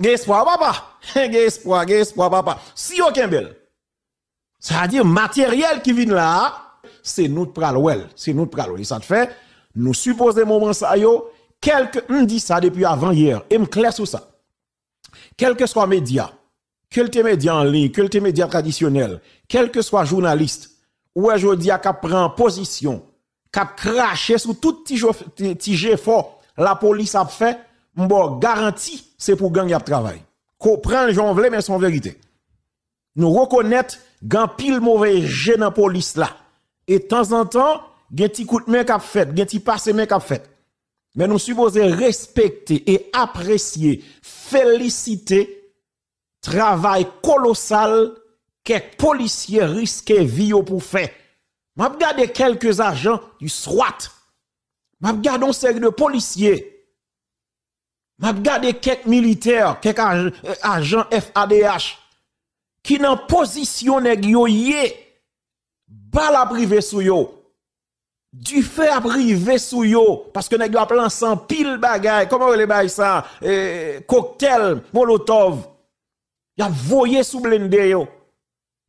Gaispoir ah, papa. Gaispoir, espoir, papa. Si yon Kembel, ça veut dire matériel qui vient là, c'est nous pral well, c'est nous pral Et ça te fait, nous supposons moment ça yo, quelque, on dit ça depuis avant hier, et me clair sur ça. Quel que soit média, quel que média en ligne, quel que média traditionnel, quel que soit journaliste, ou aujourd'hui qui prend position, qui craché sur tout petit fort, la police a fait, Mbo garanti se pou gang yap travay. Kopren jan vle men son verite. Nou rekonnet gang pil mouve jen an polis la. E tan zan tan gen ti koute men kap fet, gen ti pase men kap fet. Men nou supose respekte e apresye, felicite, travay kolosal kek polisye riske vi yo pou fe. Mab gade kelke zajan di swat. Mab gade on sek de polisye. m ap gade kek militer, kek eh, ajan FADH, ki nan posisyon negyo ye, bal ap rive sou yo, di fe ap rive sou yo, paske negyo ap lan san pil bagay, koman wè le bay sa, eh, koktel, molotov, ya voye sou blende yo,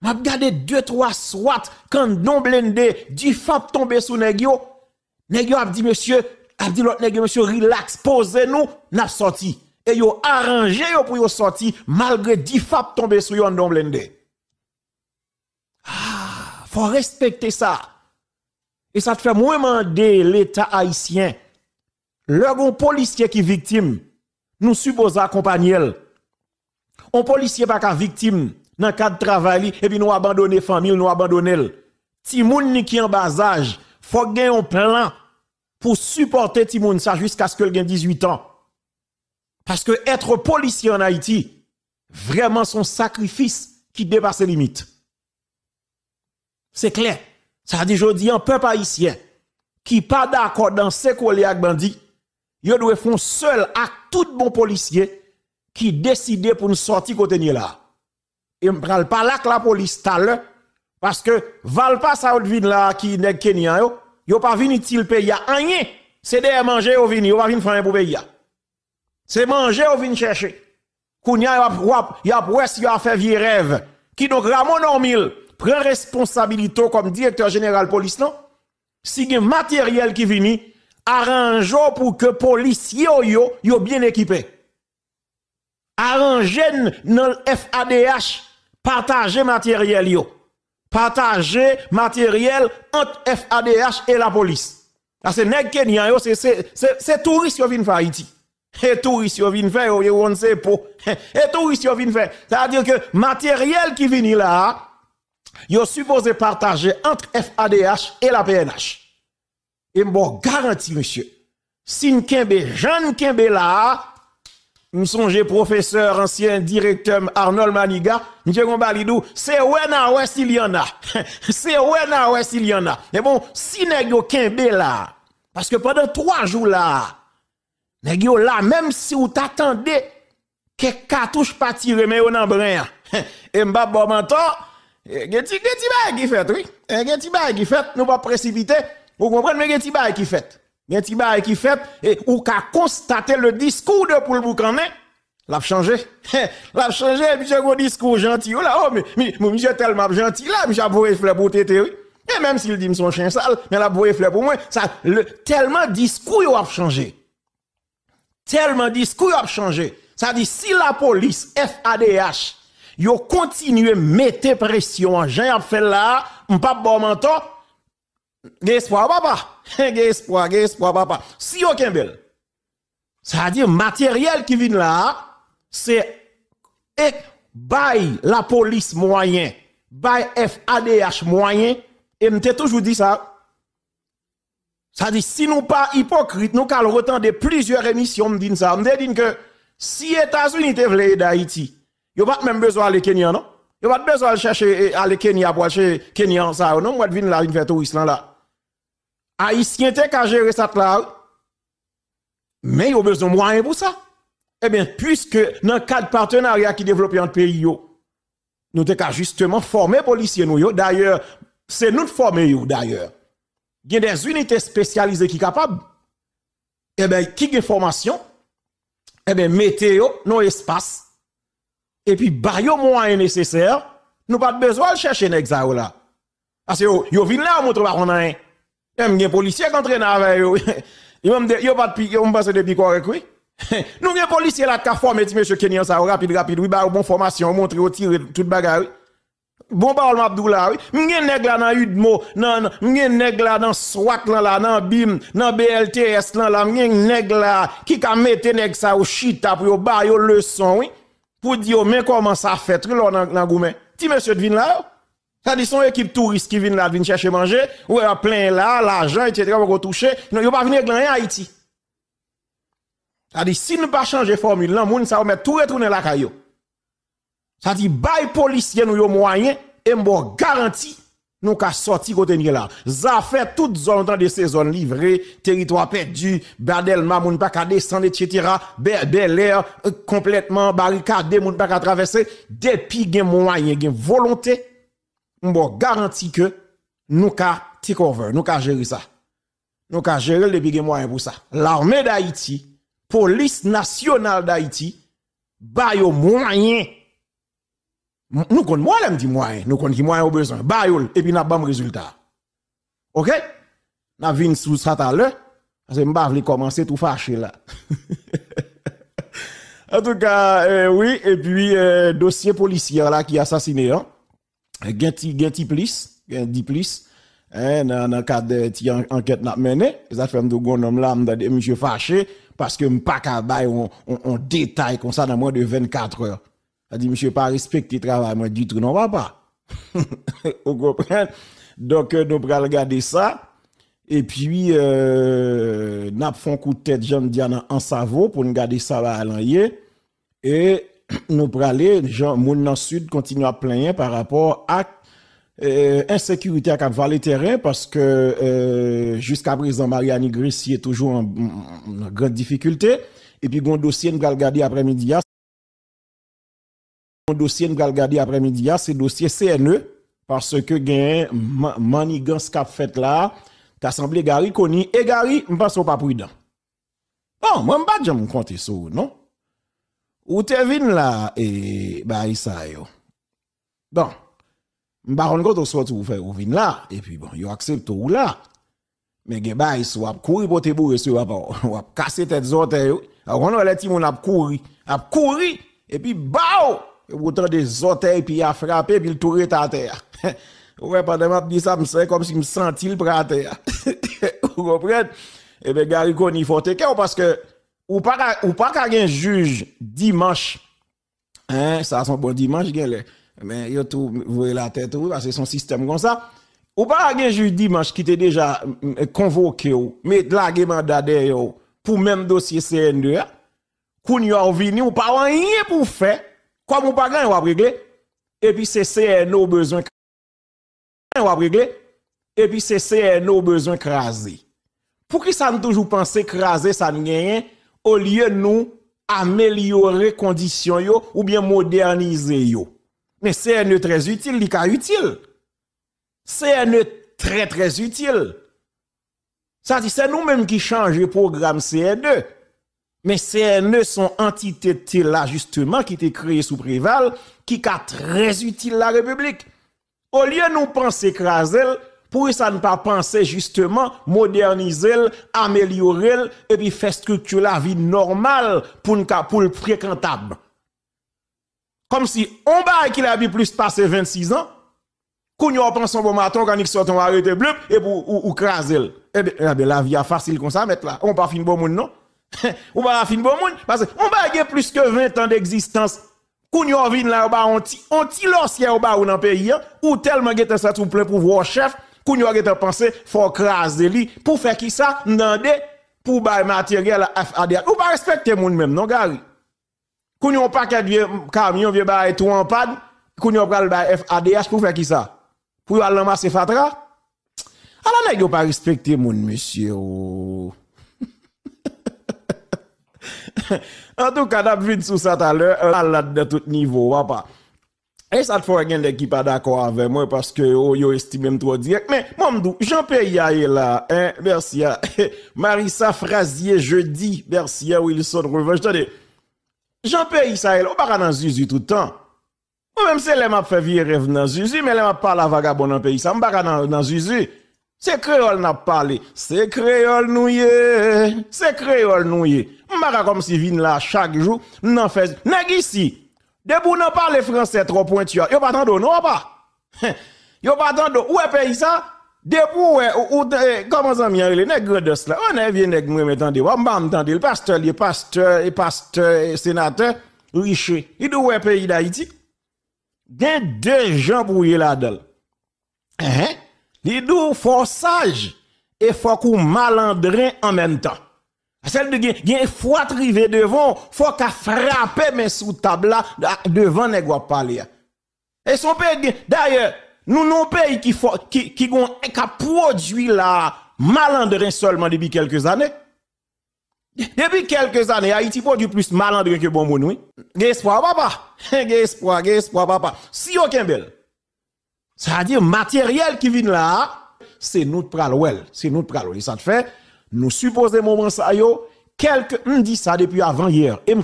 m ap gade 2-3 swat, kan non blende, di fe ap tombe sou negyo, negyo ap di, monsye, a dit l'autre monsieur, relax, posez-nous, n'a sorti. Et yo arrangé pour yo sorti, malgré 10 femmes tombés sur yon blende. Ah, faut respecter ça. Et ça te fait moins demander l'État haïtien. Le policier qui victime, nous supposons accompagner. Un policier pas qu'un victime dans le cadre de travail et puis nous abandonner famille, nous abandonner. Si ni qui en bas âge, faut gagner un plan pour supporter Timoun ça jusqu'à ce qu'il ait 18 ans. Parce que être policier en Haïti, vraiment son sacrifice qui dépasse les limites. C'est clair. Ça dit je un peuple haïtien qui pas d'accord dans ce collègues avec il doit faire seul à tout bon policier qui décide pour nous sortir côté là. Et ne parle pas là que la police parce que val pas ça là qui est Kenyan yo pas vini til pays a rien. C'est de manger qu'ils vini, yo pas vini faire pour pays C'est manger ou vini chercher. Kounya Y wap, yo wes y a fait vie rêve. Qui donc Ramon Ormil prend responsabilité comme directeur général police non? Si matériel qui vini, arrange pour que policiers yo yo bien équipé. Arrange dans le FADH, partage matériel yo partager matériel entre FADH et la police. C'est que c'est c'est touristes qui viennent faire Haïti. Et touristes qui viennent faire on sait pas. Et touristes qui faire. cest à dire que matériel qui vient là est supposé partager entre FADH et la PNH. Et bon garantie monsieur. Si ne suis pas là, me professeur, ancien directeur Arnold Maniga, M. Gombalidou, c'est où na ouais s'il y en a. c'est où na ouais s'il y en a. Mais bon, si nèg yo là, parce que pendant trois jours là, nèg yo là, même si vous t'attendez que cartouche pas tirer, mais on en rien. et m'ba bon menton, eh, geti, qui fait, oui. Eh, geti bagay qui fait, nous pas précipiter, vous comprenez, mais geti qui fait. Il y un petit qui fait, e, ou ka constaté le discours de Poulboukane. l'a changé. l'a changé, monsieur gon discours gentil, là, oh, mais, mon monsieur tellement gentil, là, monsieur a beau fleur pour tété, oui. Et même s'il dit son chien sale, mais la beau fleur pour moi, ça, le, tellement discours a changé. Tellement discours a changé. Ça dit, si la police, FADH, yo continue mettre pression, j'en a fait là, pas bon menton, Gè papa. Gè espoir, papa. Si aucun Kembel, ça veut dire matériel qui vient là, c'est bail la police moyen, bail FADH moyen, et m'te toujours dit ça. Ça dire si nous pas hypocrites, nous allons de plusieurs émissions, me dit ça. me dit que si États-Unis te vle d'Haïti, y'a pas même besoin aller Kenya, non? Y'a pas besoin de chercher eh, aller Kenya pour chercher Kenya ça, non? Moi, viens là, viens faire là. là. a isyente ka jere sa klal, men yo bezon mwanyen pou sa. E eh ben, pwiske nan kat partenarya ki devlopi an peyi yo, nou dek a jisteman formen polisyen nou yo, d'ayor, se nou t'formen yo, d'ayor, gen den zunite spesyalize ki kapab, e eh ben, ki gen formasyon, e eh ben, mete yo, nou espas, e pi bayo mwanyen neseser, nou pat bezon chèche nèk za yo la. As yo, yo vin la mwotre bakon nan en, Même les policiers qui entraînent avec eux. Ils m'ont dit, ils pas de on passe depuis correct, oui. Nous, les policiers là, qui formé, M. Kenyan, ça, rapide, rapide, oui, bah, bon formation, au tirer, toute bagarre, Bon parole Abdoula oui. M'gè nèg la dans Udmo, nan m'gè nèg la dans SWAT là la, nan BIM, non BLTS là la, m'gè nèg la qui ka mette nèg sa au chita pour yo ba yo leçon oui. Pour dire oh, mais comment ça fait là dans dans goumé. Ti monsieur là. Oh. Ça dit, son équipe touriste qui vient là, vient chercher manger, ou y a plein là, l'argent, etc., pour toucher. Non, ils pas venir gagner à Haïti. Ça dit, si nous pas changer formule, là, moun, ça va mettre tout retourner la caillou. Ça dit, bail policier, nous, yon moyen, et m'bo garanti, nous, allons sortir côté là. Ça fait toute zone de ces zones livrées, territoire perdu, badelma, moun pas qu'à descendre, etc., bel air, euh, complètement barricadé, moun pas qu'à traverser, depuis gen moyen, gen volonté, bon garanti que nous ka take over, nous ka gérer ça. Nous ka gérer les big moyens pour ça. L'armée d'Haïti, police nationale d'Haïti, ba yo moyen. Nous connaissons moi, me dit moyen, nous avons ki moyen au besoin. Ba yo et puis n'a pas résultat. OK N'a avons sous ça tout à l'heure parce que m'pa vle commencer tout fâché là. en tout cas, euh, oui, et puis euh, dossier policier là qui assassiné hein? un petit plus, un petit plus, dans le cadre de l'enquête que j'ai menée, j'ai fait un petit coup de main, j'ai dit, monsieur, fâché parce que je ne suis pas capable de détailler comme ça dans moins de 24 heures. J'ai dit, monsieur, je ne respecte pas ton travail, moi, du tout, non, papa. pas Donc, euh, nous avons regardé ça, et puis, nous avons fait un coup de tête, j'ai dit, en savon, pour regarder ça, et, nous praler, gens, dans dans sud continue à plaindre par rapport à l'insécurité euh, insécurité à Cap les terrain parce que euh, jusqu'à présent Marianne Grissi est toujours en, grande difficulté et puis gon dossier nous regarder après-midi mon hein. dossier nous regarder après-midi hein. c'est dossier CNE parce que gain manigance qu'a fait là l'Assemblée Gari Gary Koni et Gary on pas pas prudent bon moi pas jamais compter sur non Ou te vin la e ba isa yo. Don. Mba rongot ou sot ou fe, ou vin la. E pi bon, yo aksept ou la. Men gen ba iso, wap kouri pou te bou resyo wap an. Wap kase tet zote yo. A ronon eleti moun ap kouri. Ap kouri. E pi bau. E Wotan de zotei e pi a frape, e pi l toure ta ate ya. Wè pa deman ap di sa mse, kom si msantil pre ate ya. Ou go pren. E be gariko ni fote. Kè ou paske... Ou pa ka gen juj Dimanche, sa son bon Dimanche gen le, men yo tou vwe la tete ou, se son sistem kon sa, ou pa ka gen juj Dimanche ki te deja konvoke mm, ou, me la gen mandade yo, pou menm dosye CN2 ya, koun yo avini, ou pa wan yi pou fe, kwa moun pa gen yo apregle, epi se CN2 bezon krasi. Pou ki sa nou toujou panse krasi, sa nou gen yen, au lieu nous améliorer conditions ou bien moderniser yo. Mais CNE très utile, li ka utile. CNE très très utile. Ça dit c'est nous-mêmes qui changeons le programme CN2. E. Mais CNE sont entités là justement qui étaient créées sous Préval qui sont très utile la République. Au lieu de nous penser écraser pour ça, ne pas penser justement moderniser, améliorer et puis faire structure la vie normale pour le pour fréquentable. Comme si on va qu'il a plus passé 26 ans, qu'on on prend son bon matin, quand il sort, on arrêter bleu et pour ou, ou craser. Eh, eh bien, la vie est facile comme ça, mettre là. On pas fin bon monde, non? on pas fin bon monde, parce qu'on va plus que 20 ans d'existence Koun yon vin là, on ti, on ti lorsye ou ba ou nan pays, hein? ou tellement gete ça tout plein pouvoir chef, Koun yo ori te panse fok raze li pou fe ki sa nan de pou bay materye la FADH. Ou pa respekte moun menm nan gari. Koun yo pa kèdye kamyon vye bay etou an pad. Koun yo pral bay FADH pou fe ki sa. Pou yo alanma se fatra. Alanmen yo pa respekte moun mesye ou. An tou kadap vin sou sata lè euh, alat de tout nivou wapa. E sa te fwa gen dekipa da kwa ave mwen, paske yo yo estime mtwa diye. Men, mwamdou, Jean-Pierre Yael la, hein, ber si ya, Marissa Frazier je di, ber si ya, Wilson Reveche, tade, Jean-Pierre Yael la, ou baka nan Zizi toutan. Ou mwen se lèm ap fevye rev nan Zizi, men lèm ap pala vagabon nan Paysan, ou baka nan Zizi. Se kreol nan pale, se kreol nouye, se kreol nouye. Ou baka kom si vin la chak jou, nan fez, nan gisi, Debout n'en parle français trop pointu. Yo pas tando, non pas. Yo pas tando. Où est pays ça? Debout, ou, eh, comment ça m'y les nègres de On oh, est vieux nègres, moi, m'entendez. Ou oh, m'entendez. Le pasteur, le pasteur, le pasteur, le sénateur, riche. Il doit être pays d'Haïti. Gen deux gens aller là-dedans. Hein? Il doit être sage et fort malandrin en même temps. Celle de gien gien faut arriver devant, faut qu'à frapper mais sous table devant nèg parler. Et son pays d'ailleurs, nous non pays qui qui qui a produit la malandrin seulement depuis quelques années. Depuis quelques années, Haïti produit plus malandrin que bon moun, oui. Gen espoir papa, gen espoir, gen espoir papa. Si aucun bel. Ça veut dire matériel qui vient là, c'est nous pral c'est nous pral. ça te fait nous supposons moment ça yo, quelques, dit ça depuis avant hier, et